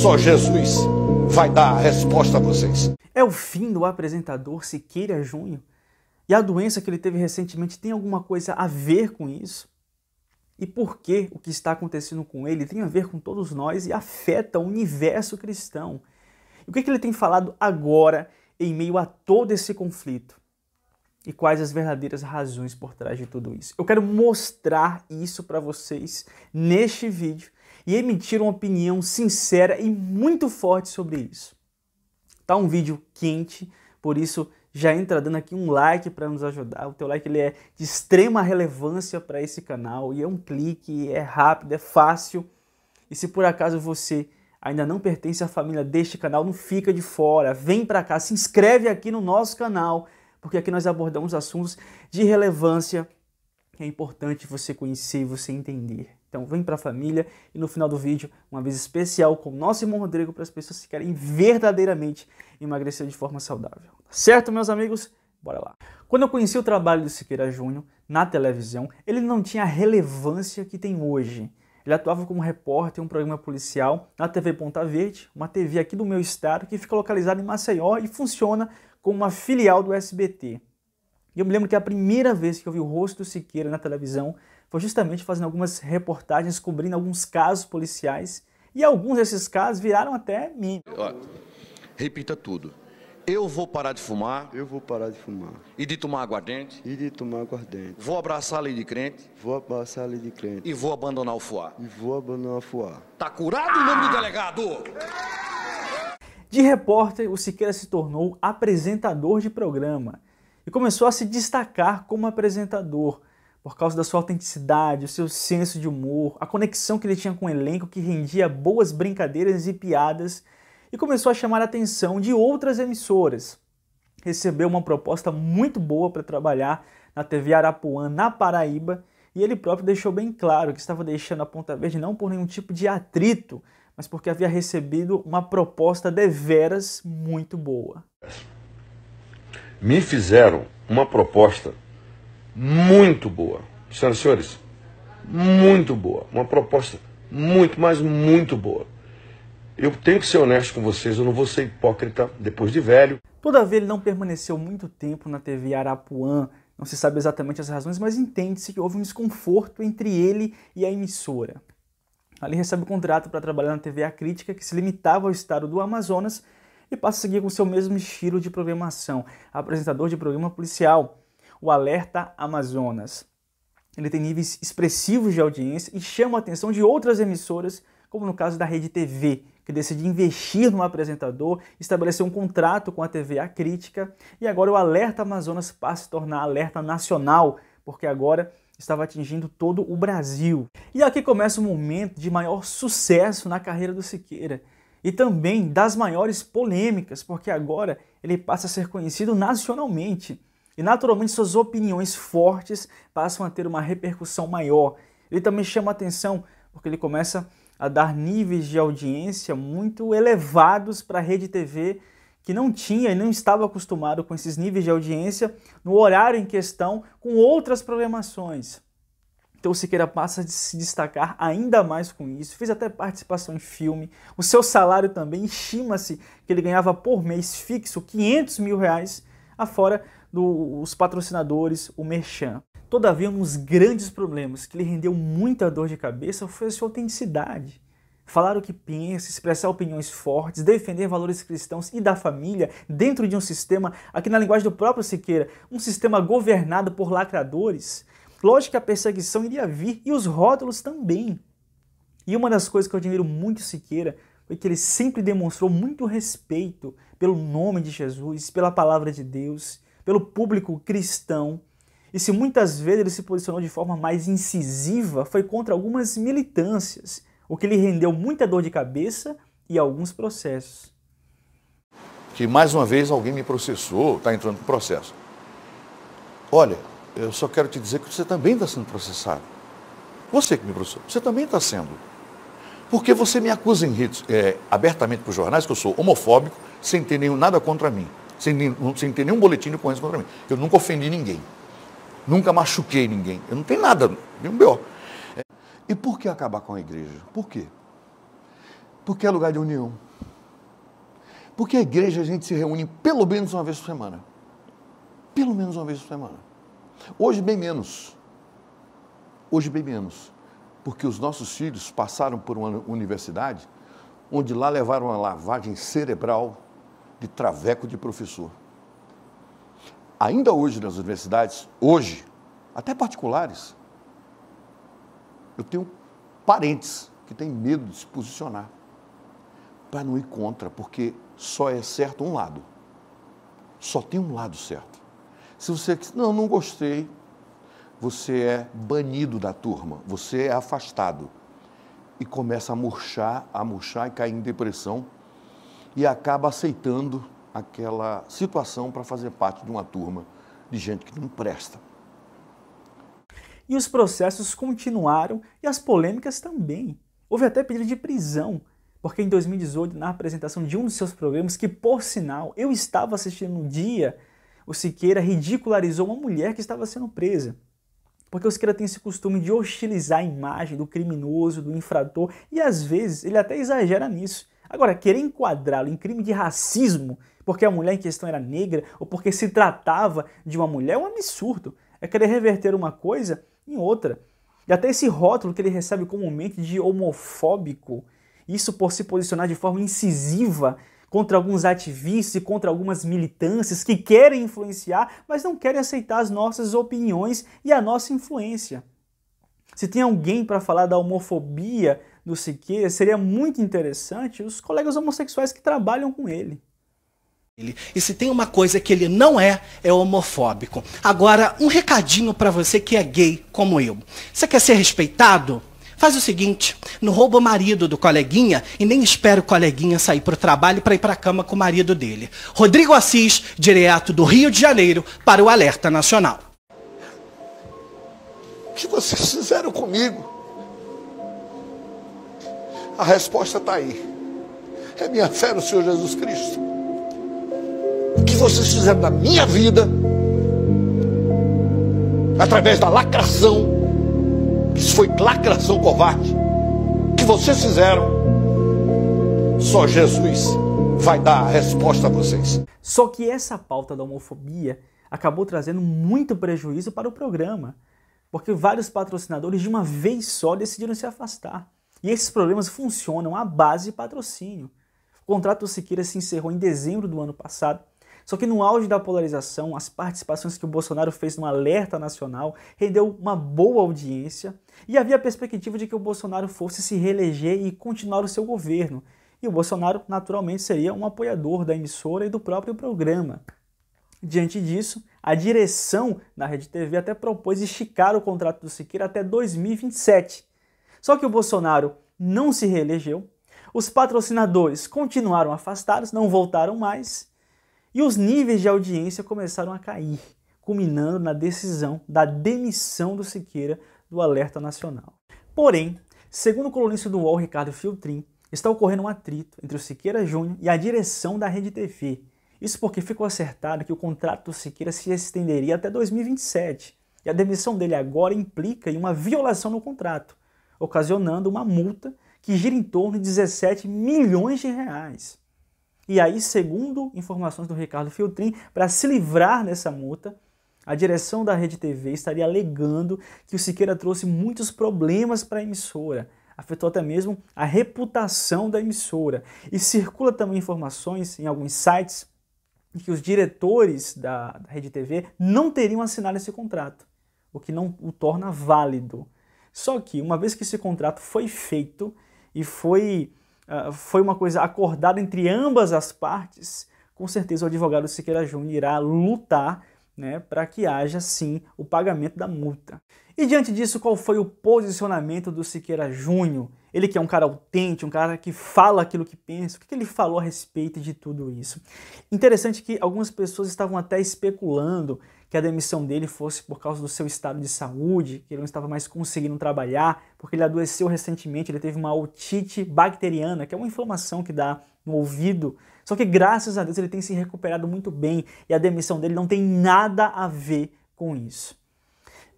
Só Jesus vai dar a resposta a vocês. É o fim do apresentador Siqueira Júnior? E a doença que ele teve recentemente tem alguma coisa a ver com isso? E por que o que está acontecendo com ele tem a ver com todos nós e afeta o universo cristão? E o que, é que ele tem falado agora em meio a todo esse conflito? e quais as verdadeiras razões por trás de tudo isso. Eu quero mostrar isso para vocês neste vídeo e emitir uma opinião sincera e muito forte sobre isso. Tá um vídeo quente, por isso já entra dando aqui um like para nos ajudar. O teu like ele é de extrema relevância para esse canal e é um clique, é rápido, é fácil. E se por acaso você ainda não pertence à família deste canal, não fica de fora, vem para cá, se inscreve aqui no nosso canal, porque aqui nós abordamos assuntos de relevância que é importante você conhecer e você entender. Então vem para a família e no final do vídeo, uma vez especial com o nosso irmão Rodrigo para as pessoas que querem verdadeiramente emagrecer de forma saudável. Tá certo, meus amigos? Bora lá. Quando eu conheci o trabalho do Siqueira Júnior na televisão, ele não tinha a relevância que tem hoje. Ele atuava como repórter em um programa policial na TV Ponta Verde, uma TV aqui do meu estado que fica localizada em Maceió e funciona como uma filial do SBT. E eu me lembro que a primeira vez que eu vi o rosto do Siqueira na televisão foi justamente fazendo algumas reportagens cobrindo alguns casos policiais. E alguns desses casos viraram até mim. repita tudo. Eu vou parar de fumar. Eu vou parar de fumar. E de tomar aguardente. E de tomar aguardente. Vou abraçar a lei de crente. Vou abraçar a lei de crente. E vou abandonar o fuá. E vou abandonar o fuá. Tá curado o nome do delegado? De repórter, o Siqueira se tornou apresentador de programa e começou a se destacar como apresentador por causa da sua autenticidade, o seu senso de humor, a conexão que ele tinha com o elenco que rendia boas brincadeiras e piadas e começou a chamar a atenção de outras emissoras. Recebeu uma proposta muito boa para trabalhar na TV Arapuã, na Paraíba, e ele próprio deixou bem claro que estava deixando a Ponta Verde não por nenhum tipo de atrito, mas porque havia recebido uma proposta deveras muito boa me fizeram uma proposta muito boa. Senhoras e senhores, muito boa. Uma proposta muito, mas muito boa. Eu tenho que ser honesto com vocês, eu não vou ser hipócrita depois de velho. Todavia, ele não permaneceu muito tempo na TV Arapuã, não se sabe exatamente as razões, mas entende-se que houve um desconforto entre ele e a emissora. Ali recebe o um contrato para trabalhar na TV A Crítica, que se limitava ao estado do Amazonas, e passa a seguir com seu mesmo estilo de programação, apresentador de programa policial, o Alerta Amazonas. Ele tem níveis expressivos de audiência e chama a atenção de outras emissoras, como no caso da Rede TV, que decidiu investir no apresentador, estabeleceu um contrato com a TV A Crítica e agora o Alerta Amazonas passa a se tornar alerta nacional, porque agora estava atingindo todo o Brasil. E aqui começa o momento de maior sucesso na carreira do Siqueira e também das maiores polêmicas, porque agora ele passa a ser conhecido nacionalmente. E naturalmente suas opiniões fortes passam a ter uma repercussão maior. Ele também chama atenção porque ele começa a dar níveis de audiência muito elevados para a rede TV que não tinha e não estava acostumado com esses níveis de audiência no horário em questão com outras programações. Então o Siqueira passa a se destacar ainda mais com isso. Fez até participação em filme. O seu salário também estima-se que ele ganhava por mês fixo 500 mil reais, afora dos patrocinadores, o Merchan. Todavia, um dos grandes problemas que lhe rendeu muita dor de cabeça foi a sua autenticidade. Falar o que pensa, expressar opiniões fortes, defender valores cristãos e da família dentro de um sistema, aqui na linguagem do próprio Siqueira, um sistema governado por lacradores, Lógico que a perseguição iria vir e os rótulos também. E uma das coisas que eu admiro muito Siqueira foi que ele sempre demonstrou muito respeito pelo nome de Jesus, pela palavra de Deus, pelo público cristão. E se muitas vezes ele se posicionou de forma mais incisiva, foi contra algumas militâncias, o que lhe rendeu muita dor de cabeça e alguns processos. Que mais uma vez alguém me processou, está entrando no processo. Olha, eu só quero te dizer que você também está sendo processado. Você que me processou, você também está sendo. Porque você me acusa em redes, é, abertamente para os jornais que eu sou homofóbico, sem ter nenhum nada contra mim, sem, sem ter nenhum boletim de ocorrência contra mim. Eu nunca ofendi ninguém, nunca machuquei ninguém, eu não tenho nada, nenhum B.O. É. E por que acabar com a igreja? Por quê? Porque é lugar de união. Porque a igreja a gente se reúne pelo menos uma vez por semana. Pelo menos uma vez por semana. Hoje, bem menos. Hoje, bem menos. Porque os nossos filhos passaram por uma universidade onde lá levaram uma lavagem cerebral de traveco de professor. Ainda hoje nas universidades, hoje, até particulares, eu tenho parentes que têm medo de se posicionar para não ir contra, porque só é certo um lado. Só tem um lado certo. Se você não, não gostei, você é banido da turma, você é afastado e começa a murchar, a murchar e cair em depressão e acaba aceitando aquela situação para fazer parte de uma turma de gente que não presta. E os processos continuaram e as polêmicas também. Houve até pedido de prisão, porque em 2018, na apresentação de um dos seus programas, que por sinal eu estava assistindo no um dia o Siqueira ridicularizou uma mulher que estava sendo presa. Porque o Siqueira tem esse costume de hostilizar a imagem do criminoso, do infrator, e às vezes ele até exagera nisso. Agora, querer enquadrá-lo em crime de racismo porque a mulher em questão era negra ou porque se tratava de uma mulher é um absurdo. É querer reverter uma coisa em outra. E até esse rótulo que ele recebe comumente de homofóbico, isso por se posicionar de forma incisiva contra alguns ativistas e contra algumas militâncias que querem influenciar, mas não querem aceitar as nossas opiniões e a nossa influência. Se tem alguém para falar da homofobia do Siqueira, seria muito interessante os colegas homossexuais que trabalham com ele. E se tem uma coisa que ele não é, é homofóbico. Agora, um recadinho para você que é gay como eu. Você quer ser respeitado? Faz o seguinte, não rouba o marido do coleguinha e nem espera o coleguinha sair para o trabalho para ir para a cama com o marido dele. Rodrigo Assis, direto do Rio de Janeiro, para o Alerta Nacional. O que vocês fizeram comigo? A resposta está aí. É minha fé no Senhor Jesus Cristo. O que vocês fizeram na minha vida, através da lacração, isso foi lacração covarde que vocês fizeram. Só Jesus vai dar a resposta a vocês. Só que essa pauta da homofobia acabou trazendo muito prejuízo para o programa, porque vários patrocinadores de uma vez só decidiram se afastar. E esses problemas funcionam à base de patrocínio. O contrato do Siqueira se encerrou em dezembro do ano passado só que no auge da polarização, as participações que o Bolsonaro fez no alerta nacional rendeu uma boa audiência e havia a perspectiva de que o Bolsonaro fosse se reeleger e continuar o seu governo. E o Bolsonaro, naturalmente, seria um apoiador da emissora e do próprio programa. Diante disso, a direção da Rede TV até propôs esticar o contrato do Siqueira até 2027. Só que o Bolsonaro não se reelegeu, os patrocinadores continuaram afastados, não voltaram mais, e os níveis de audiência começaram a cair, culminando na decisão da demissão do Siqueira do Alerta Nacional. Porém, segundo o colunista do UOL, Ricardo Filtrin, está ocorrendo um atrito entre o Siqueira Júnior e a direção da Rede TV. Isso porque ficou acertado que o contrato do Siqueira se estenderia até 2027 e a demissão dele agora implica em uma violação no contrato, ocasionando uma multa que gira em torno de 17 milhões de reais. E aí, segundo informações do Ricardo Filtrin, para se livrar dessa multa, a direção da Rede TV estaria alegando que o Siqueira trouxe muitos problemas para a emissora, afetou até mesmo a reputação da emissora. E circula também informações em alguns sites que os diretores da, da Rede TV não teriam assinado esse contrato, o que não o torna válido. Só que, uma vez que esse contrato foi feito e foi ah, foi uma coisa acordada entre ambas as partes, com certeza o advogado Siqueira Júnior irá lutar né, para que haja sim o pagamento da multa. E diante disso, qual foi o posicionamento do Siqueira Júnior? Ele que é um cara autêntico, um cara que fala aquilo que pensa, o que ele falou a respeito de tudo isso? Interessante que algumas pessoas estavam até especulando que a demissão dele fosse por causa do seu estado de saúde, que ele não estava mais conseguindo trabalhar, porque ele adoeceu recentemente, ele teve uma otite bacteriana, que é uma inflamação que dá no ouvido. Só que graças a Deus ele tem se recuperado muito bem e a demissão dele não tem nada a ver com isso.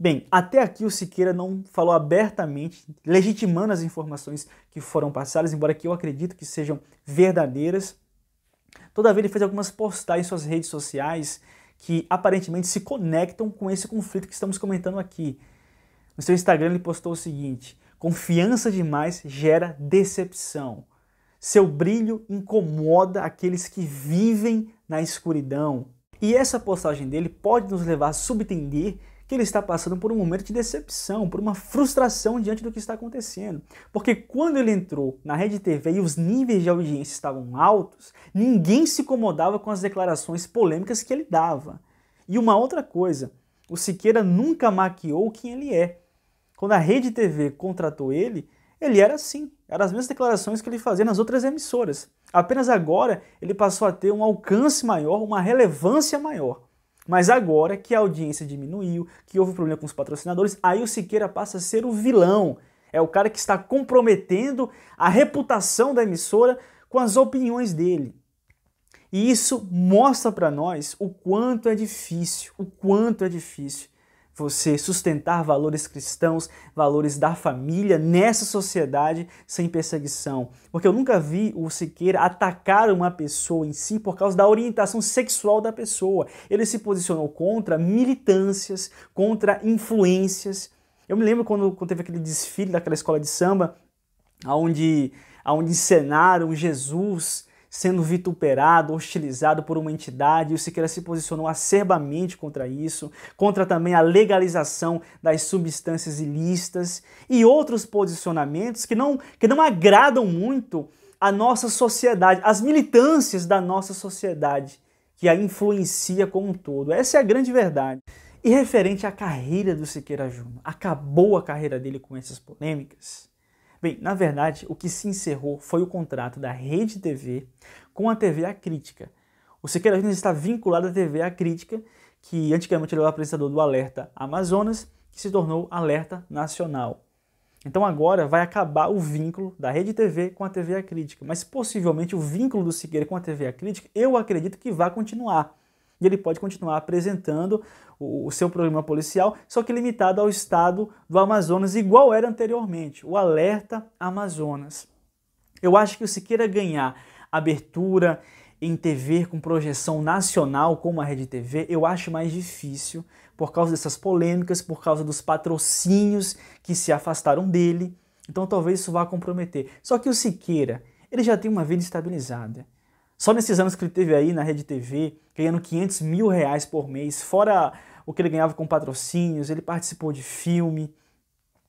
Bem, até aqui o Siqueira não falou abertamente, legitimando as informações que foram passadas, embora que eu acredito que sejam verdadeiras. Todavia, ele fez algumas postagens em suas redes sociais que aparentemente se conectam com esse conflito que estamos comentando aqui. No seu Instagram, ele postou o seguinte: confiança demais gera decepção. Seu brilho incomoda aqueles que vivem na escuridão. E essa postagem dele pode nos levar a subentender que ele está passando por um momento de decepção, por uma frustração diante do que está acontecendo. Porque quando ele entrou na Rede TV e os níveis de audiência estavam altos, ninguém se incomodava com as declarações polêmicas que ele dava. E uma outra coisa, o Siqueira nunca maquiou quem ele é. Quando a Rede TV contratou ele, ele era assim. Eram as mesmas declarações que ele fazia nas outras emissoras. Apenas agora ele passou a ter um alcance maior, uma relevância maior. Mas agora que a audiência diminuiu, que houve problema com os patrocinadores, aí o Siqueira passa a ser o vilão. É o cara que está comprometendo a reputação da emissora com as opiniões dele. E isso mostra para nós o quanto é difícil, o quanto é difícil você sustentar valores cristãos, valores da família nessa sociedade sem perseguição. Porque eu nunca vi o Siqueira atacar uma pessoa em si por causa da orientação sexual da pessoa. Ele se posicionou contra militâncias, contra influências. Eu me lembro quando, quando teve aquele desfile daquela escola de samba, onde, onde encenaram Jesus sendo vituperado, hostilizado por uma entidade, e o Siqueira se posicionou acerbamente contra isso, contra também a legalização das substâncias ilícitas e outros posicionamentos que não, que não agradam muito a nossa sociedade, as militâncias da nossa sociedade, que a influencia como um todo. Essa é a grande verdade. E referente à carreira do Siqueira Júnior, acabou a carreira dele com essas polêmicas? Bem, na verdade, o que se encerrou foi o contrato da Rede TV com a TV A Crítica. O Siqueira Júnior está vinculado à TV A Crítica, que antigamente era o apresentador do Alerta Amazonas, que se tornou Alerta Nacional. Então agora vai acabar o vínculo da Rede TV com a TV A Crítica, mas possivelmente o vínculo do Siqueira com a TV A Crítica, eu acredito que vai continuar e ele pode continuar apresentando o, o seu programa policial, só que limitado ao estado do Amazonas, igual era anteriormente, o Alerta Amazonas. Eu acho que o Siqueira ganhar abertura em TV com projeção nacional, como a Rede TV, eu acho mais difícil por causa dessas polêmicas, por causa dos patrocínios que se afastaram dele. Então talvez isso vá comprometer. Só que o Siqueira, ele já tem uma vida estabilizada. Só nesses anos que ele teve aí na Rede TV, ganhando 500 mil reais por mês, fora o que ele ganhava com patrocínios, ele participou de filme,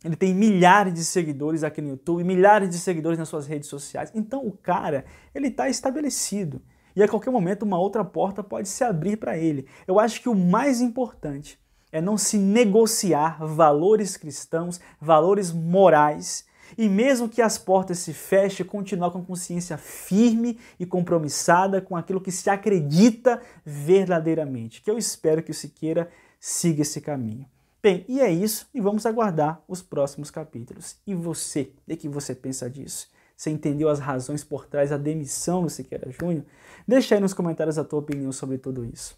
ele tem milhares de seguidores aqui no YouTube, milhares de seguidores nas suas redes sociais. Então o cara, ele está estabelecido. E a qualquer momento uma outra porta pode se abrir para ele. Eu acho que o mais importante é não se negociar valores cristãos, valores morais e mesmo que as portas se fechem, continuar com consciência firme e compromissada com aquilo que se acredita verdadeiramente. Que eu espero que o Siqueira siga esse caminho. Bem, e é isso, e vamos aguardar os próximos capítulos. E você, o que você pensa disso? Você entendeu as razões por trás da demissão do Siqueira Júnior? Deixa aí nos comentários a tua opinião sobre tudo isso.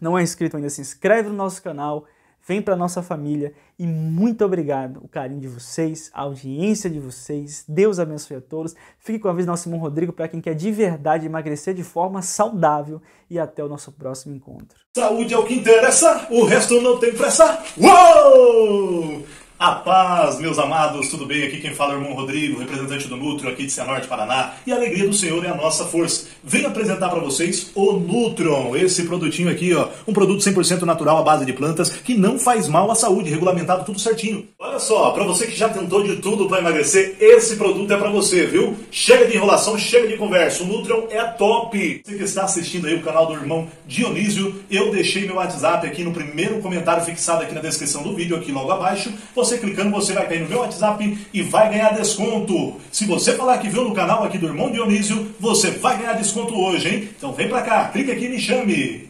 Não é inscrito ainda, se inscreve no nosso canal vem para nossa família e muito obrigado, o carinho de vocês, a audiência de vocês. Deus abençoe a todos. Fique com a vez nosso irmão Rodrigo para quem quer de verdade emagrecer de forma saudável e até o nosso próximo encontro. Saúde é o que interessa, o resto não tem pressa. Uou! A paz, meus amados, tudo bem? Aqui quem fala é o irmão Rodrigo, representante do Nutro aqui de Cianorte, Paraná. E a alegria do Senhor é a nossa força. Venho apresentar para vocês o Nutrion, esse produtinho aqui, ó, um produto 100% natural à base de plantas que não faz mal à saúde, regulamentado tudo certinho. Olha só, para você que já tentou de tudo para emagrecer, esse produto é para você, viu? Chega de enrolação, chega de conversa. O Nutrion é top. Você que está assistindo aí o canal do irmão Dionísio, eu deixei meu WhatsApp aqui no primeiro comentário fixado aqui na descrição do vídeo, aqui logo abaixo. Você você clicando, você vai cair no meu WhatsApp e vai ganhar desconto. Se você falar que viu no canal aqui do Irmão Dionísio, você vai ganhar desconto hoje, hein? Então vem pra cá, clica aqui e me chame.